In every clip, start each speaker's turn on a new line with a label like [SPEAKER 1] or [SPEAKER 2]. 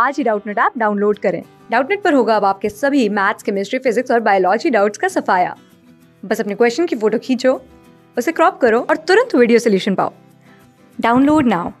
[SPEAKER 1] आज ही Doubtnut app download करें डाउटनेट पर होगा अब आपके सभी मैथ्स केमिस्ट्री फिजिक्स और बायोलॉजी डाउट्स का सफाया बस अपने क्वेश्चन की फोटो खींचो उसे क्रॉप करो और तुरंत वीडियो सोल्यूशन पाओ डाउनलोड नाउ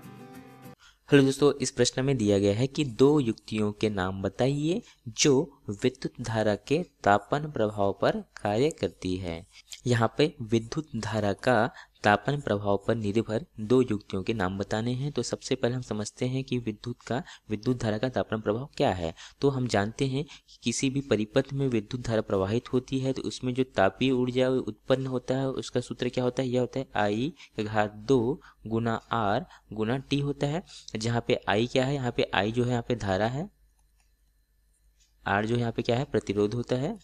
[SPEAKER 2] हेलो दोस्तों इस प्रश्न में दिया गया है कि दो युक्तियों के नाम बताइए जो विद्युत धारा के तापन प्रभाव पर कार्य करती है यहाँ पे विद्युत धारा का तापन प्रभाव पर निर्भर दो युक्तियों के नाम बताने हैं तो सबसे पहले हम समझते हैं कि विद्युत का विद्युत धारा का तापन प्रभाव क्या है तो हम जानते हैं कि किसी भी परिपथ में विद्युत धारा प्रवाहित होती है तो उसमें जो तापीय ऊर्जा उत्पन्न होता है उसका सूत्र क्या होता है यह होता है आई घात दो गुना आर गुना टी होता है जहाँ पे आई क्या है यहाँ पे आई जो है यहाँ पे धारा है आर जो यहाँ पे क्या है प्रतिरोध होता है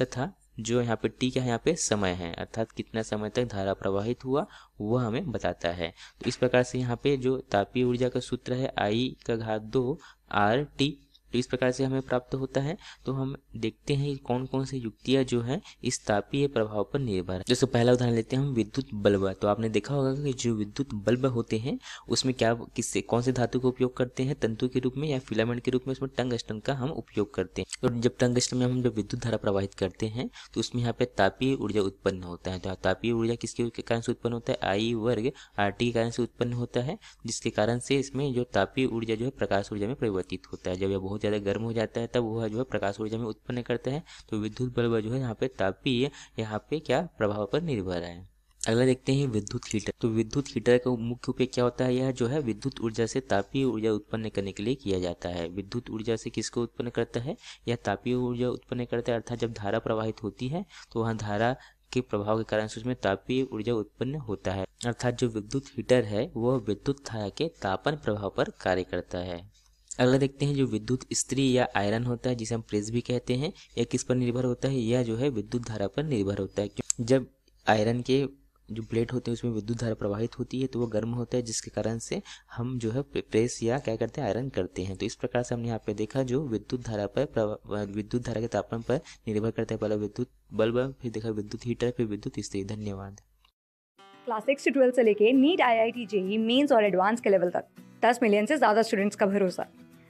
[SPEAKER 2] तथा जो यहाँ पे टी क्या है यहाँ पे समय है अर्थात कितना समय तक धारा प्रवाहित हुआ वह हमें बताता है तो इस प्रकार से यहाँ पे जो तापीय ऊर्जा का सूत्र है आई का घात दो आर टी तो इस प्रकार से हमें प्राप्त होता है तो हम देखते हैं कौन कौन सी युक्तियां जो है इस तापीय प्रभाव पर निर्भर है जैसे पहला उदाहरण लेते हैं हम विद्युत बल्ब तो आपने देखा होगा कि जो विद्युत बल्ब होते हैं उसमें क्या किससे कौन से धातु का उपयोग करते हैं तंतु के रूप में या फिलामेंट के रूप में उसमें टंग का हम उपयोग करते हैं और जब टंग में हम जब विद्युत धारा प्रवाहित करते हैं तो उसमें यहाँ पे तापीय ऊर्जा उत्पन्न होता है तो तापीय ऊर्जा किसके कारण से उत्पन्न होता है आई वर्ग आर के कारण से उत्पन्न होता है जिसके कारण से इसमें जो तापीय ऊर्जा जो है प्रकाश ऊर्जा में परिवर्तित होता है जब यह बहुत बहुत ज़्यादा गर्म हो जाता है तब वह जो है प्रकाश ऊर्जा में उत्पन्न करते हैं तो विद्युत बल्ब जो है यहाँ पे तापीय यहाँ पे क्या प्रभाव पर निर्भर है अगला देखते हैं विद्युत हीटर तो विद्युत हीटर का मुख्य उपयोग क्या होता है यह जो है विद्युत ऊर्जा से तापीय ऊर्जा उत्पन्न करने के लिए किया जाता है विद्युत ऊर्जा से किसको उत्पन्न करता है यह तापीय ऊर्जा उत्पन्न करता है अर्थात जब धारा प्रवाहित होती है तो वहाँ धारा के प्रभाव के कारण उसमें तापीय ऊर्जा उत्पन्न होता है अर्थात जो विद्युत हीटर है वह विद्युत धारा के तापन प्रभाव पर कार्य करता है अगला देखते हैं जो विद्युत स्त्री या आयरन होता है जिसे हम प्रेस भी कहते हैं यह किस पर निर्भर होता है यह जो है विद्युत धारा पर निर्भर होता है जब आयरन के जो प्लेट होते हैं उसमें विद्युत धारा प्रवाहित होती है तो वो गर्म होता है जिसके कारण से हम जो है प्रेस या क्या करते हैं आयरन करते हैं तो इस प्रकार से हमने यहाँ पे देखा जो विद्युत धारा पर विद्युत धारा के तापमान पर निर्भर करता है पहला विद्युत बल्ब फिर देखा विद्युत हीटर फिर विद्युत स्त्री धन्यवाद
[SPEAKER 1] क्लास सिक्स से ट्वेल्थ से लेके NEET I I T JEE Mains और एडवांस के लेवल तक दस मिलियन से ज्यादा स्टूडेंट्स का भरोसा